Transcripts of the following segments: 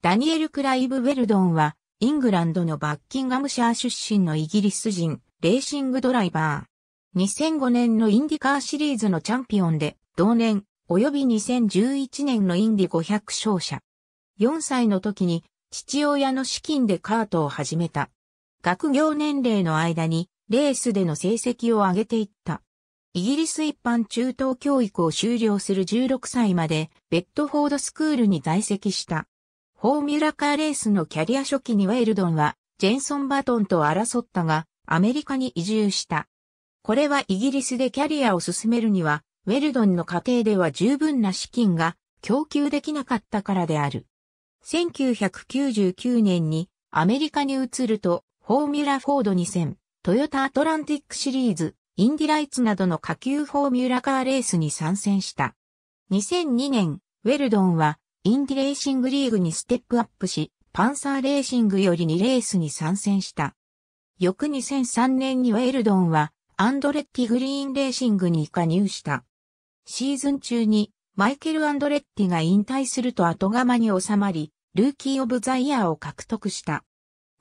ダニエル・クライブ・ウェルドンは、イングランドのバッキンガムシャー出身のイギリス人、レーシングドライバー。2005年のインディカーシリーズのチャンピオンで、同年、及び2011年のインディ500勝者。4歳の時に、父親の資金でカートを始めた。学業年齢の間に、レースでの成績を上げていった。イギリス一般中等教育を修了する16歳まで、ベッドフォードスクールに在籍した。フォーミュラカーレースのキャリア初期にウェルドンは、ジェンソン・バトンと争ったが、アメリカに移住した。これはイギリスでキャリアを進めるには、ウェルドンの家庭では十分な資金が供給できなかったからである。1999年にアメリカに移ると、フォーミュラフォード2000、トヨタアトランティックシリーズ、インディライツなどの下級フォーミュラカーレースに参戦した。2002年、ウェルドンはインディレーシングリーグにステップアップし、パンサーレーシングより2レースに参戦した。翌2003年にはエルドンは、アンドレッティグリーンレーシングに加入した。シーズン中に、マイケル・アンドレッティが引退すると後釜に収まり、ルーキー・オブ・ザ・イヤーを獲得した。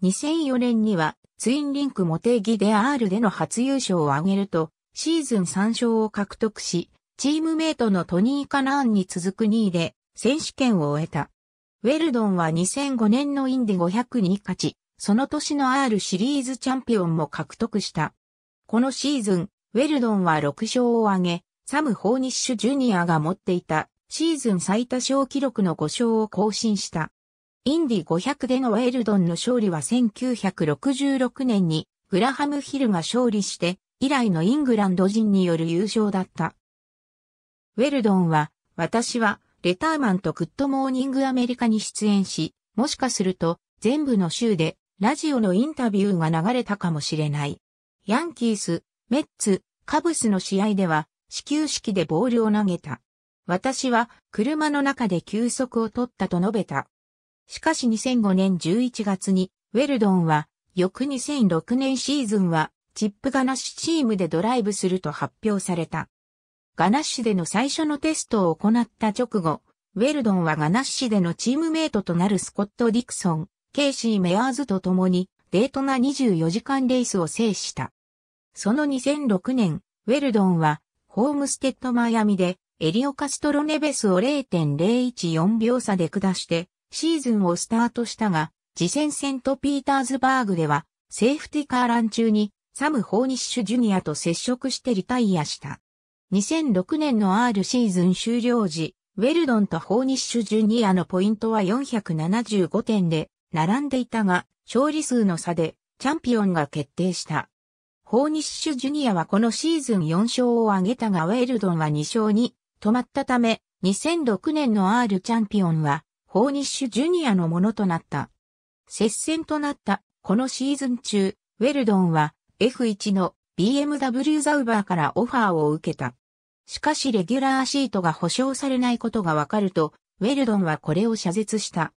2004年には、ツインリンクモテギデアールでの初優勝を挙げると、シーズン3勝を獲得し、チームメイトのトニー・カナーンに続く2位で、選手権を終えた。ウェルドンは2005年のインディ500に勝ち、その年の R シリーズチャンピオンも獲得した。このシーズン、ウェルドンは6勝を挙げ、サム・ホーニッシュ・ジュニアが持っていたシーズン最多勝記録の5勝を更新した。インディ500でのウェルドンの勝利は1966年にグラハム・ヒルが勝利して以来のイングランド人による優勝だった。ウェルドンは私はレターマンとグッドモーニングアメリカに出演し、もしかすると全部の州でラジオのインタビューが流れたかもしれない。ヤンキース、メッツ、カブスの試合では始球式でボールを投げた。私は車の中で休息を取ったと述べた。しかし2005年11月にウェルドンは翌2006年シーズンはチップガナッシュチームでドライブすると発表された。ガナッシュでの最初のテストを行った直後、ウェルドンはガナッシでのチームメイトとなるスコット・ディクソン、ケイシー・メアーズと共に、デートな24時間レースを制した。その2006年、ウェルドンは、ホームステッド・マイアミで、エリオ・カストロネベスを0.014秒差で下して、シーズンをスタートしたが、次戦セント・ピーターズバーグでは、セーフティカーラン中に、サム・ホーニッシュ・ジュニアと接触してリタイアした。2006年の R シーズン終了時、ウェルドンとホーニッシュジュニアのポイントは475点で並んでいたが、勝利数の差でチャンピオンが決定した。ホーニッシュジュニアはこのシーズン4勝を挙げたがウェルドンは2勝に止まったため、2006年の R チャンピオンはホーニッシュジュニアのものとなった。接戦となったこのシーズン中、ウェルドンは F1 の BMW ザウバーからオファーを受けた。しかしレギュラーシートが保証されないことがわかると、ウェルドンはこれを謝絶した。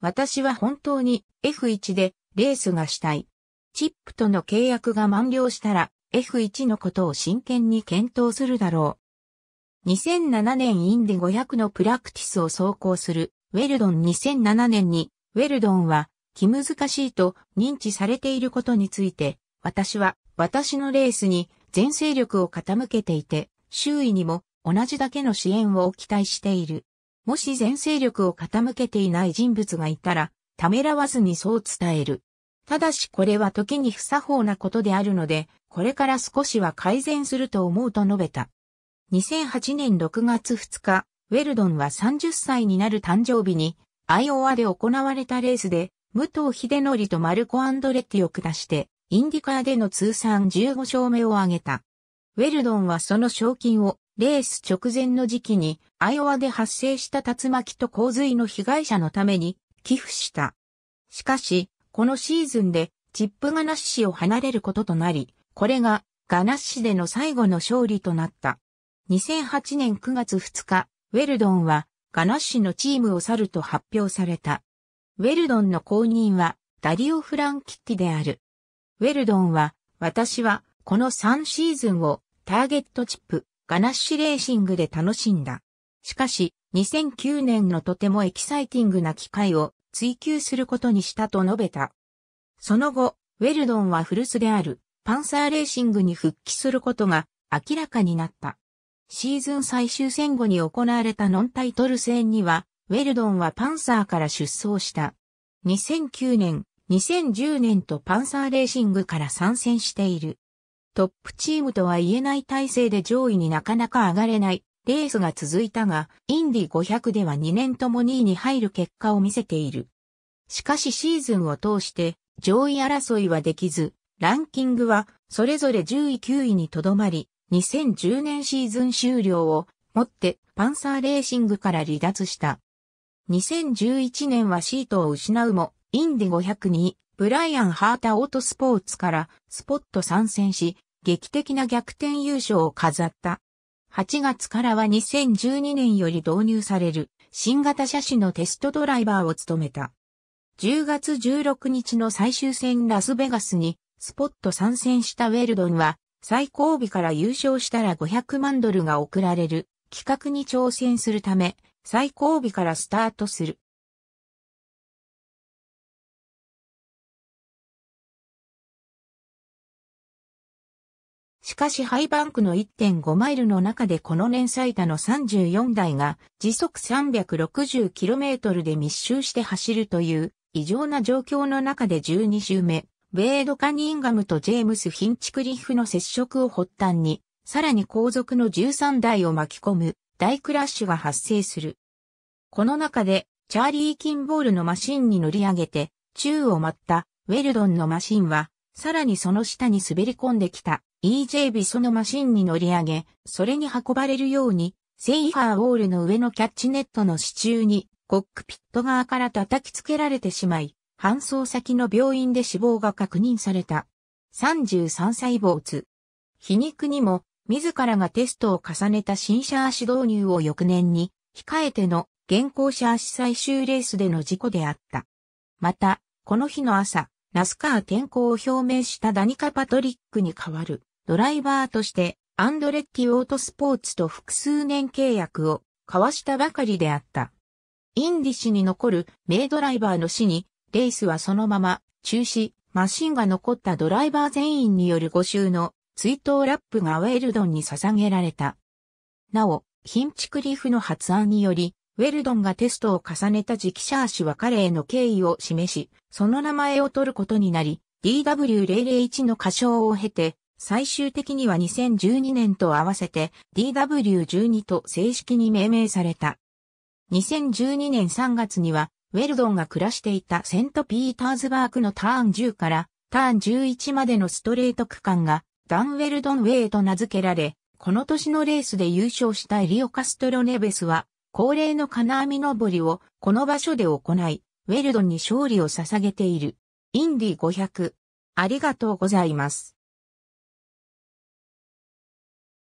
私は本当に F1 でレースがしたい。チップとの契約が満了したら F1 のことを真剣に検討するだろう。2007年インディ500のプラクティスを走行するウェルドン2007年にウェルドンは気難しいと認知されていることについて私は私のレースに全勢力を傾けていて周囲にも同じだけの支援を期待している。もし全勢力を傾けていない人物がいたら、ためらわずにそう伝える。ただしこれは時に不作法なことであるので、これから少しは改善すると思うと述べた。2008年6月2日、ウェルドンは30歳になる誕生日に、アイオワで行われたレースで、武藤秀則とマルコ・アンドレッティを下して、インディカーでの通算15勝目を挙げた。ウェルドンはその賞金をレース直前の時期にアイオワで発生した竜巻と洪水の被害者のために寄付した。しかし、このシーズンでチップガナッシュを離れることとなり、これがガナッシュでの最後の勝利となった。2008年9月2日、ウェルドンはガナッシュのチームを去ると発表された。ウェルドンの後任はダリオ・フランキッティである。ウェルドンは、私はこの3シーズンをターゲットチップ、ガナッシュレーシングで楽しんだ。しかし、2009年のとてもエキサイティングな機会を追求することにしたと述べた。その後、ウェルドンは古巣であるパンサーレーシングに復帰することが明らかになった。シーズン最終戦後に行われたノンタイトル戦には、ウェルドンはパンサーから出走した。2009年、2010年とパンサーレーシングから参戦している。トップチームとは言えない体制で上位になかなか上がれないレースが続いたが、インディ500では2年とも2位に入る結果を見せている。しかしシーズンを通して上位争いはできず、ランキングはそれぞれ10位9位にとどまり、2010年シーズン終了をもってパンサーレーシングから離脱した。2011年はシートを失うも、インディ500にブライアン・ハータ・オートスポーツからスポット参戦し、劇的な逆転優勝を飾った。8月からは2012年より導入される新型車種のテストドライバーを務めた。10月16日の最終戦ラスベガスにスポット参戦したウェルドンは最後尾から優勝したら500万ドルが贈られる企画に挑戦するため最後尾からスタートする。しかしハイバンクの1.5マイルの中でこの年最多の34台が時速 360km で密集して走るという異常な状況の中で12周目、ベイド・カニンガムとジェームス・ヒンチクリフの接触を発端に、さらに後続の13台を巻き込む大クラッシュが発生する。この中でチャーリー・キンボールのマシンに乗り上げて、宙を舞ったウェルドンのマシンは、さらにその下に滑り込んできた EJ ビソのマシンに乗り上げ、それに運ばれるように、セイハーウォールの上のキャッチネットの支柱に、コックピット側から叩きつけられてしまい、搬送先の病院で死亡が確認された。33歳没。皮肉にも、自らがテストを重ねた新車足導入を翌年に、控えての現行車足最終レースでの事故であった。また、この日の朝、ナスカー転向を表明したダニカ・パトリックに代わる。ドライバーとしてアンドレッティオートスポーツと複数年契約を交わしたばかりであった。インディ氏に残る名ドライバーの死に、レースはそのまま中止、マシンが残ったドライバー全員による5周の追悼ラップがウェルドンに捧げられた。なお、ヒンチクリフの発案により、ウェルドンがテストを重ねた時期シャー氏は彼への敬意を示し、その名前を取ることになり、DW001 の歌唱を経て、最終的には2012年と合わせて DW12 と正式に命名された。2012年3月には、ウェルドンが暮らしていたセント・ピーターズバークのターン10からターン11までのストレート区間がダンウェルドンウェイと名付けられ、この年のレースで優勝したエリオ・カストロネベスは、恒例の金網登りをこの場所で行い、ウェルドンに勝利を捧げている。インディ500。ありがとうございます。